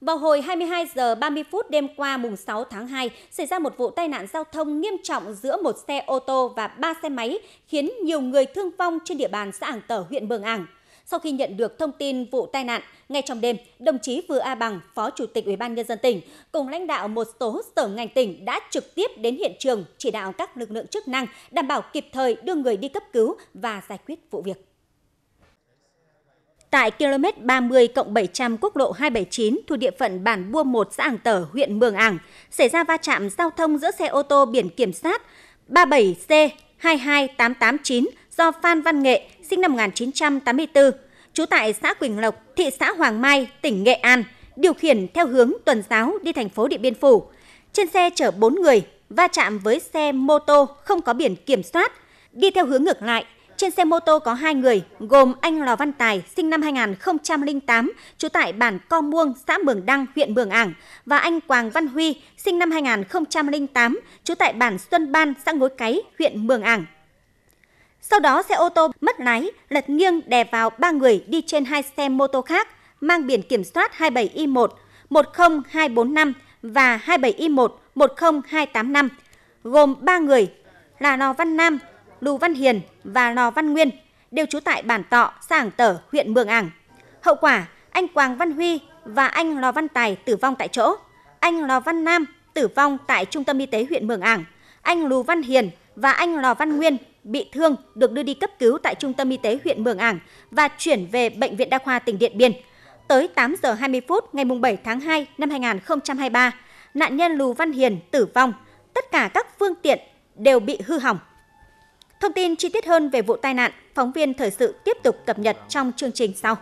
Vào hồi 22 giờ 30 phút đêm qua mùng 6 tháng 2, xảy ra một vụ tai nạn giao thông nghiêm trọng giữa một xe ô tô và ba xe máy, khiến nhiều người thương vong trên địa bàn xã Ảng Tở, huyện Bường Ảng. Sau khi nhận được thông tin vụ tai nạn, ngay trong đêm, đồng chí Vừa A Bằng, Phó Chủ tịch Ủy ban nhân dân tỉnh cùng lãnh đạo một số sở ngành tỉnh đã trực tiếp đến hiện trường chỉ đạo các lực lượng chức năng đảm bảo kịp thời đưa người đi cấp cứu và giải quyết vụ việc tại km 30 cộng 700 quốc lộ 279 thuộc địa phận bản Bua 1 xã Ảng Tở, huyện Mường Ảng, xảy ra va chạm giao thông giữa xe ô tô biển kiểm soát 37C 22889 do Phan Văn Nghệ, sinh năm 1984, trú tại xã Quỳnh Lộc, thị xã Hoàng Mai, tỉnh Nghệ An, điều khiển theo hướng tuần giáo đi thành phố Điện Biên Phủ. Trên xe chở 4 người, va chạm với xe mô tô không có biển kiểm soát, đi theo hướng ngược lại – trên xe mô tô có hai người, gồm anh Lò Văn Tài, sinh năm 2008, trú tại bản Co Muông, xã Mường Đăng, huyện Mường Ảng, và anh Quảng Văn Huy, sinh năm 2008, trú tại bản Xuân Ban, xã Ngối Cáy, huyện Mường Ảng. Sau đó xe ô tô mất lái, lật nghiêng đè vào ba người đi trên hai xe mô tô khác mang biển kiểm soát 27 y 1 10245 và 27 y 1 10285 gồm ba người là Lò Văn Nam, Lù Văn Hiền và Lò Văn Nguyên đều trú tại bản Tọ, xã Ảng Tở, huyện Mường Ảng. Hậu quả, anh Quảng Văn Huy và anh Lò Văn Tài tử vong tại chỗ, anh Lò Văn Nam tử vong tại trung tâm y tế huyện Mường Ảng, anh Lù Văn Hiền và anh Lò Văn Nguyên bị thương được đưa đi cấp cứu tại trung tâm y tế huyện Mường Ảng và chuyển về bệnh viện đa khoa tỉnh Điện Biên. Tới 8 giờ 20 phút ngày 7 tháng 2 năm 2023, nạn nhân Lù Văn Hiền tử vong. Tất cả các phương tiện đều bị hư hỏng. Thông tin chi tiết hơn về vụ tai nạn, phóng viên thời sự tiếp tục cập nhật trong chương trình sau.